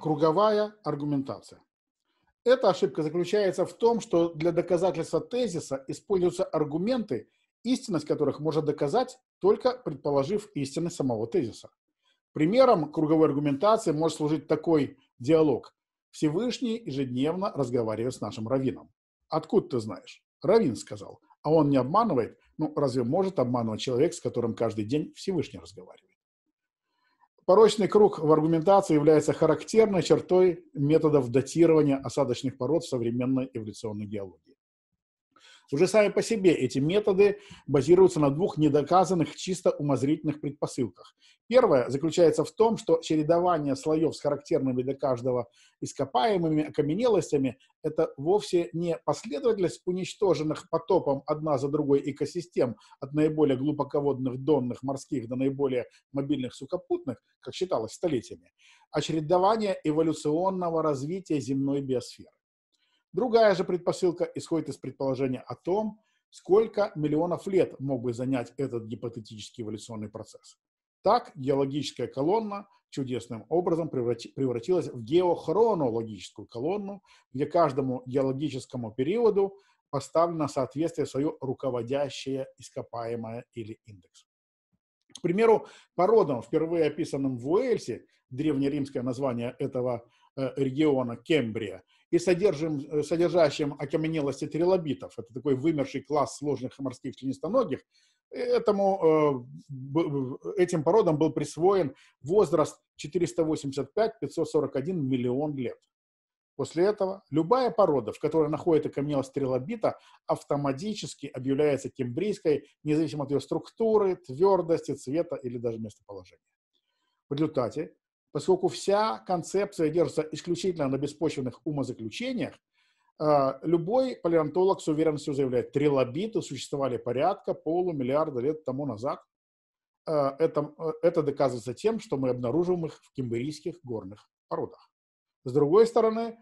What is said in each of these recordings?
Круговая аргументация. Эта ошибка заключается в том, что для доказательства тезиса используются аргументы, истинность которых можно доказать, только предположив истинность самого тезиса. Примером круговой аргументации может служить такой диалог. Всевышний ежедневно разговаривает с нашим раввином. Откуда ты знаешь? Равин сказал. А он не обманывает? Ну, разве может обманывать человек, с которым каждый день Всевышний разговаривает? Порочный круг в аргументации является характерной чертой методов датирования осадочных пород в современной эволюционной геологии. Уже сами по себе эти методы базируются на двух недоказанных чисто умозрительных предпосылках. Первое заключается в том, что чередование слоев с характерными для каждого ископаемыми окаменелостями – это вовсе не последовательность уничтоженных потопом одна за другой экосистем от наиболее глубоководных донных морских до наиболее мобильных сухопутных, как считалось столетиями, а чередование эволюционного развития земной биосферы. Другая же предпосылка исходит из предположения о том, сколько миллионов лет мог бы занять этот гипотетический эволюционный процесс. Так геологическая колонна чудесным образом превратилась в геохронологическую колонну, где каждому геологическому периоду поставлено соответствие свое руководящее ископаемое или индекс. К примеру, породам, впервые описанным в Уэльсе, древнеримское название этого э, региона Кембрия – и содержим, э, содержащим окаменелости трилобитов. Это такой вымерший класс сложных морских членистоногих. Этому, э, этим породам был присвоен возраст 485-541 миллион лет. После этого любая порода, в которой находится окаменелость трилобита, автоматически объявляется кембрийской, независимо от ее структуры, твердости, цвета или даже местоположения. В результате поскольку вся концепция держится исключительно на беспочвенных умозаключениях, э, любой палеонтолог с уверенностью заявляет, трилобиты существовали порядка полумиллиарда лет тому назад. Э, это, э, это доказывается тем, что мы обнаружим их в кимберийских горных породах. С другой стороны,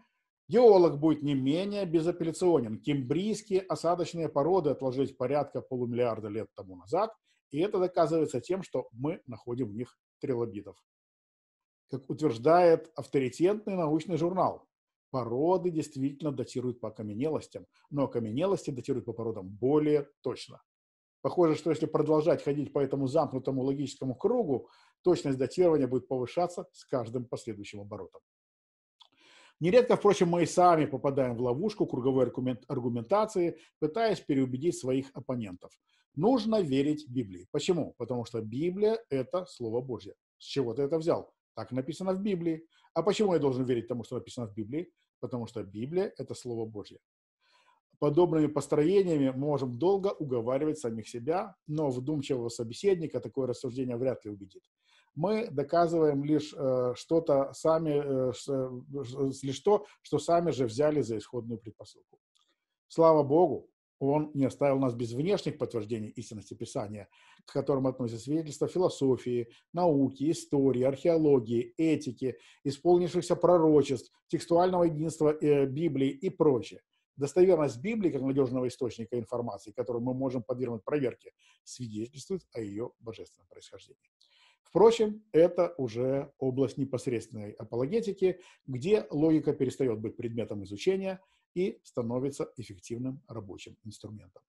геолог будет не менее безапелляционен. Кимбрийские осадочные породы отложились порядка полумиллиарда лет тому назад, и это доказывается тем, что мы находим в них трилобитов. Как утверждает авторитетный научный журнал, породы действительно датируют по окаменелостям, но окаменелости датируют по породам более точно. Похоже, что если продолжать ходить по этому замкнутому логическому кругу, точность датирования будет повышаться с каждым последующим оборотом. Нередко, впрочем, мы и сами попадаем в ловушку круговой аргументации, пытаясь переубедить своих оппонентов. Нужно верить Библии. Почему? Потому что Библия – это Слово Божье. С чего ты это взял? Так написано в Библии. А почему я должен верить тому, что написано в Библии? Потому что Библия – это Слово Божье. Подобными построениями можем долго уговаривать самих себя, но вдумчивого собеседника такое рассуждение вряд ли убедит. Мы доказываем лишь э, что-то сами, э, э лишь то, что сами же взяли за исходную предпосылку. Слава Богу, он не оставил нас без внешних подтверждений истинности Писания, к которым относятся свидетельства философии, науки, истории, археологии, этики, исполнившихся пророчеств, текстуального единства э, Библии и прочее. Достоверность Библии как надежного источника информации, которую мы можем подвергнуть проверке, свидетельствует о ее божественном происхождении. Впрочем, это уже область непосредственной апологетики, где логика перестает быть предметом изучения и становится эффективным рабочим инструментом.